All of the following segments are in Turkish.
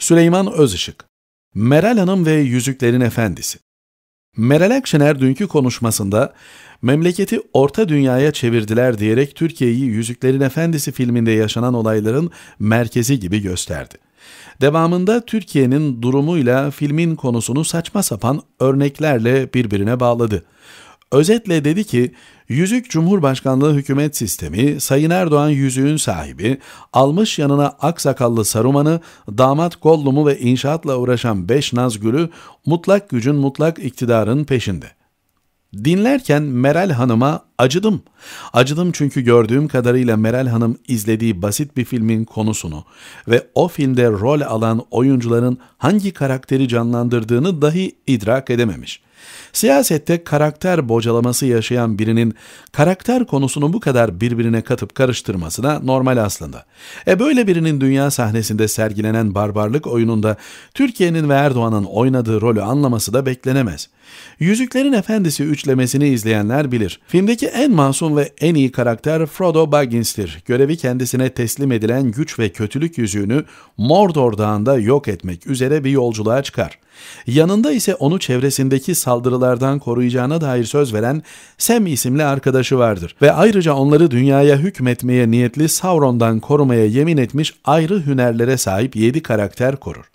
Süleyman Özışık, Meral Hanım ve Yüzüklerin Efendisi. Meral Akşener dünkü konuşmasında memleketi orta dünyaya çevirdiler diyerek Türkiye'yi Yüzüklerin Efendisi filminde yaşanan olayların merkezi gibi gösterdi. Devamında Türkiye'nin durumuyla filmin konusunu saçma sapan örneklerle birbirine bağladı. Özetle dedi ki, Yüzük Cumhurbaşkanlığı hükümet sistemi, Sayın Erdoğan yüzüğün sahibi, almış yanına aksakallı Saruman'ı, damat Gollum'u ve inşaatla uğraşan beş Nazgül'ü mutlak gücün mutlak iktidarın peşinde. Dinlerken Meral Hanım'a acıdım. Acıdım çünkü gördüğüm kadarıyla Meral Hanım izlediği basit bir filmin konusunu ve o filmde rol alan oyuncuların hangi karakteri canlandırdığını dahi idrak edememiş.'' Siyasette karakter bocalaması yaşayan birinin karakter konusunu bu kadar birbirine katıp karıştırması da normal aslında. E böyle birinin dünya sahnesinde sergilenen barbarlık oyununda Türkiye'nin ve Erdoğan'ın oynadığı rolü anlaması da beklenemez. Yüzüklerin Efendisi üçlemesini izleyenler bilir. Filmdeki en masum ve en iyi karakter Frodo Baggins'tir. Görevi kendisine teslim edilen güç ve kötülük yüzüğünü Mordor Dağı'nda yok etmek üzere bir yolculuğa çıkar. Yanında ise onu çevresindeki saldırılardan koruyacağına dair söz veren Sem isimli arkadaşı vardır ve ayrıca onları dünyaya hükmetmeye niyetli Sauron'dan korumaya yemin etmiş ayrı hünerlere sahip yedi karakter korur.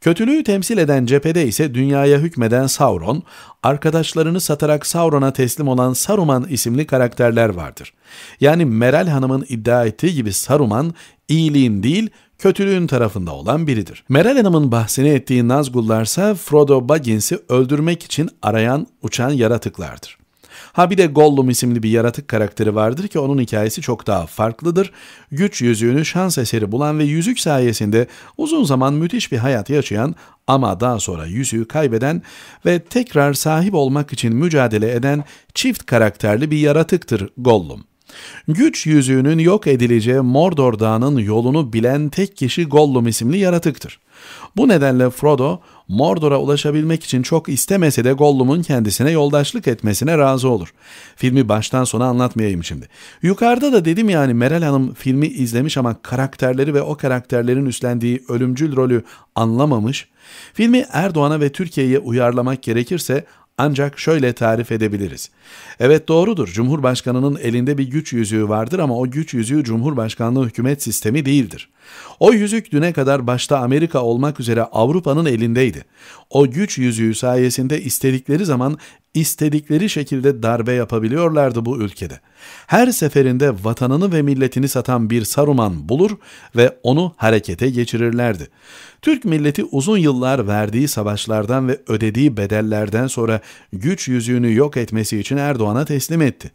Kötülüğü temsil eden cephede ise dünyaya hükmeden Sauron, arkadaşlarını satarak Sauron'a teslim olan Saruman isimli karakterler vardır. Yani Meral Hanım'ın iddia ettiği gibi Saruman iyiliğin değil, kötülüğün tarafında olan biridir. Meral Hanım'ın bahsini ettiği Nazgullarsa Frodo Baggins'i öldürmek için arayan uçan yaratıklardır. Ha bir de Gollum isimli bir yaratık karakteri vardır ki onun hikayesi çok daha farklıdır. Güç yüzüğünü şans eseri bulan ve yüzük sayesinde uzun zaman müthiş bir hayat yaşayan ama daha sonra yüzüğü kaybeden ve tekrar sahip olmak için mücadele eden çift karakterli bir yaratıktır Gollum. Güç yüzüğünün yok edileceği Mordor Dağı'nın yolunu bilen tek kişi Gollum isimli yaratıktır. Bu nedenle Frodo, Mordor'a ulaşabilmek için çok istemese de Gollum'un kendisine yoldaşlık etmesine razı olur. Filmi baştan sona anlatmayayım şimdi. Yukarıda da dedim yani Meral Hanım filmi izlemiş ama karakterleri ve o karakterlerin üstlendiği ölümcül rolü anlamamış. Filmi Erdoğan'a ve Türkiye'ye uyarlamak gerekirse ancak şöyle tarif edebiliriz. Evet doğrudur. Cumhurbaşkanının elinde bir güç yüzüğü vardır ama o güç yüzüğü Cumhurbaşkanlığı hükümet sistemi değildir. O yüzük düne kadar başta Amerika olmak üzere Avrupa'nın elindeydi. O güç yüzüğü sayesinde istedikleri zaman istedikleri şekilde darbe yapabiliyorlardı bu ülkede. Her seferinde vatanını ve milletini satan bir Saruman bulur ve onu harekete geçirirlerdi. Türk milleti uzun yıllar verdiği savaşlardan ve ödediği bedellerden sonra güç yüzüğünü yok etmesi için Erdoğan'a teslim etti.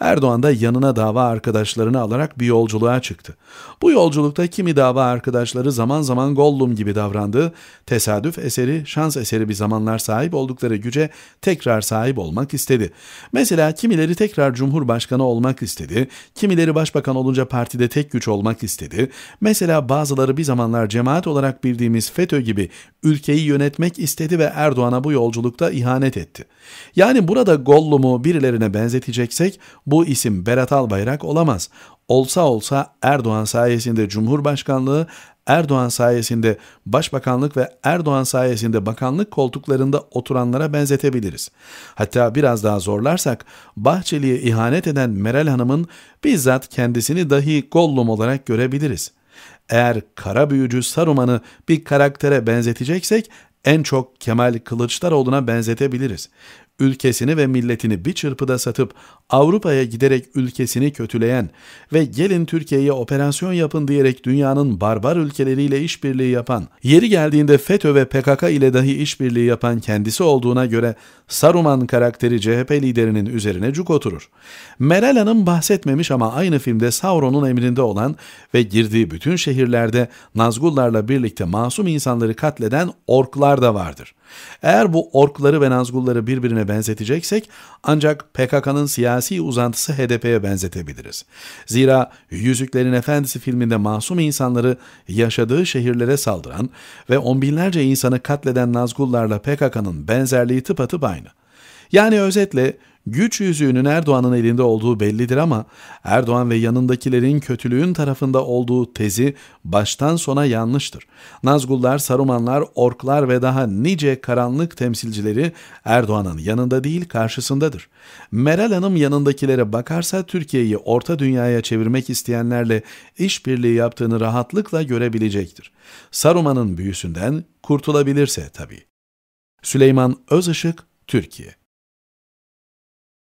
Erdoğan da yanına dava arkadaşlarını alarak bir yolculuğa çıktı. Bu yolculukta kimi dava arkadaşları zaman zaman Gollum gibi davrandı, tesadüf eseri, şans eseri bir zamanlar sahip oldukları güce tekrar sahip sahip olmak istedi. Mesela kimileri tekrar cumhurbaşkanı olmak istedi, kimileri başbakan olunca partide tek güç olmak istedi. Mesela bazıları bir zamanlar cemaat olarak bildiğimiz FETÖ gibi ülkeyi yönetmek istedi ve Erdoğan'a bu yolculukta ihanet etti. Yani burada Gollum'u birilerine benzeteceksek bu isim Berat Albayrak olamaz olsa olsa Erdoğan sayesinde Cumhurbaşkanlığı, Erdoğan sayesinde başbakanlık ve Erdoğan sayesinde bakanlık koltuklarında oturanlara benzetebiliriz. Hatta biraz daha zorlarsak Bahçeli'ye ihanet eden Meral Hanım'ın bizzat kendisini dahi Gollum olarak görebiliriz. Eğer kara büyücü Saruman'ı bir karaktere benzeteceksek en çok Kemal Kılıçdaroğlu'na benzetebiliriz ülkesini ve milletini bir çırpıda satıp Avrupa'ya giderek ülkesini kötüleyen ve gelin Türkiye'ye operasyon yapın diyerek dünyanın barbar ülkeleriyle işbirliği yapan, yeri geldiğinde FETÖ ve PKK ile dahi işbirliği yapan kendisi olduğuna göre Saruman karakteri CHP liderinin üzerine cuk oturur. Meral Hanım bahsetmemiş ama aynı filmde Sauron'un emrinde olan ve girdiği bütün şehirlerde Nazgullarla birlikte masum insanları katleden orklar da vardır. Eğer bu orkları ve Nazgulları birbirine örgütüne benzeteceksek ancak PKK'nın siyasi uzantısı HDP'ye benzetebiliriz. Zira Yüzüklerin Efendisi filminde masum insanları yaşadığı şehirlere saldıran ve on binlerce insanı katleden Nazgullarla PKK'nın benzerliği tıpatıp aynı. Yani özetle Güç yüzüğünün Erdoğan'ın elinde olduğu bellidir ama Erdoğan ve yanındakilerin kötülüğün tarafında olduğu tezi baştan sona yanlıştır. Nazgullar, Sarumanlar, Orklar ve daha nice karanlık temsilcileri Erdoğan'ın yanında değil karşısındadır. Meral Hanım yanındakilere bakarsa Türkiye'yi orta dünyaya çevirmek isteyenlerle işbirliği yaptığını rahatlıkla görebilecektir. Saruman'ın büyüsünden kurtulabilirse tabii. Süleyman Özışık, Türkiye